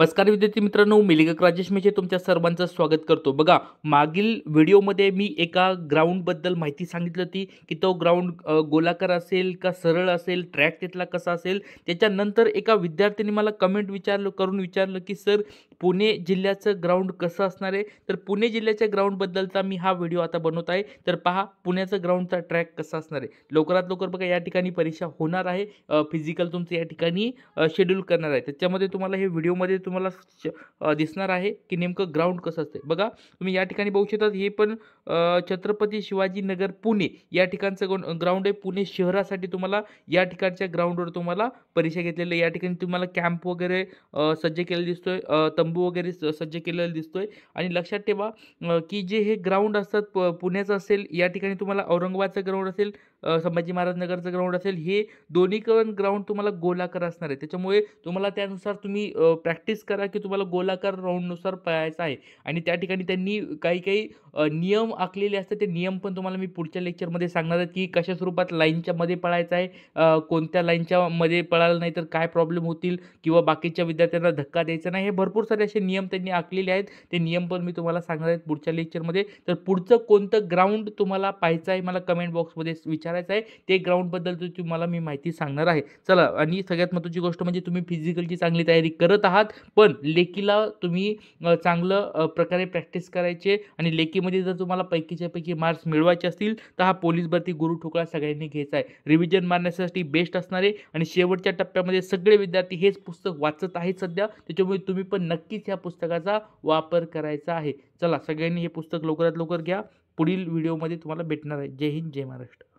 नमस्कार विद्यार्थी मित्रांनो मी लेखक राजेश मेचे तुमच्या सर्वांचं स्वागत करतो बघा मागील व्हिडिओमध्ये मी एका ग्राउंडबद्दल माहिती सांगितली होती की तो ग्राउंड गोलाकार असेल का सरळ असेल ट्रॅक तिथला कसा असेल त्याच्यानंतर एका विद्यार्थ्यांनी मला कमेंट विचारलं करून विचारलं की सर पुणे जिल्ह्याचं ग्राउंड कसं असणार आहे तर पुणे जिल्ह्याच्या ग्राउंडबद्दलचा मी हा व्हिडिओ आता बनवत आहे तर पहा पुण्याचं ग्राउंडचा ट्रॅक कसा असणार आहे लवकरात लवकर बघा या ठिकाणी परीक्षा होणार आहे फिजिकल तुमचं या ठिकाणी शेड्यूल करणार आहे त्याच्यामध्ये तुम्हाला हे व्हिडिओमध्ये तुम्हाला दिसणार आहे की नेमकं ग्राउंड कसं असते बघा तुम्ही या ठिकाणी बघू शकतात हे पण छत्रपती शिवाजीनगर पुणे या ठिकाणचं ग्राउंड आहे पुणे शहरासाठी तुम्हाला या ठिकाणच्या ग्राउंडवर तुम्हाला परीक्षा घेतलेली या ठिकाणी तुम्हाला कॅम्प वगैरे सज्ज केलेलं दिसतोय तंबू वगैरे सज्ज केलेलं दिसतोय आणि लक्षात ठेवा की जे हे ग्राउंड असतात प पुण्याचं असेल या ठिकाणी तुम्हाला औरंगाबादचं ग्राउंड असेल संभाजी महाराज नगरचं ग्राउंड असेल हे दोन्ही ग्राउंड तुम्हाला गोलाकार असणार आहे त्याच्यामुळे तुम्हाला त्यानुसार तुम्ही प्रॅक्टिस करा की तुम्हाला गोलाकार राऊंडनुसार पळायचं आहे आणि त्या ठिकाणी त्यांनी काही काही नियम आखलेले असतात ते नियम पण तुम्हाला मी पुढच्या लेक्चरमध्ये सांगणार आहे की कशा स्वरूपात लाईनच्या मध्ये पळायचं आहे कोणत्या लाईनच्या मध्ये पळालं नाही तर काय प्रॉब्लेम होतील किंवा बाकीच्या विद्यार्थ्यांना धक्का द्यायचा नाही हे भरपूर सारे असे नियम त्यांनी आखलेले आहेत ते नियम पण मी तुम्हाला सांगणार आहे पुढच्या लेक्चरमध्ये तर पुढचं कोणतं ग्राउंड तुम्हाला पाहायचं आहे मला कमेंट बॉक्समध्ये विचारायचं आहे ते ग्राउंडबद्दल तुम्हाला मी माहिती सांगणार आहे चला आणि सगळ्यात महत्त्वाची गोष्ट म्हणजे तुम्ही फिजिकलची चांगली तयारी करत आहात पण लेकीला तुम्ही चांगलं प्रकारे प्रॅक्टिस करायचे आणि लेकीमध्ये जर तुम्हाला पैकीच्यापैकी मार्क्स मिळवायचे असतील तर हा पोलीस भरती गुरु ठोकळा सगळ्यांनी घ्यायचा आहे रिव्हिजन मारण्यासाठी बेस्ट असणारे आणि शेवटच्या टप्प्यामध्ये सगळे विद्यार्थी हेच पुस्तक वाचत आहेत सध्या त्याच्यामुळे तुम्ही पण नक्कीच ह्या पुस्तकाचा वापर करायचा आहे चला सगळ्यांनी हे पुस्तक लवकरात लवकर घ्या पुढील व्हिडिओमध्ये तुम्हाला भेटणार आहे जय हिंद जय महाराष्ट्र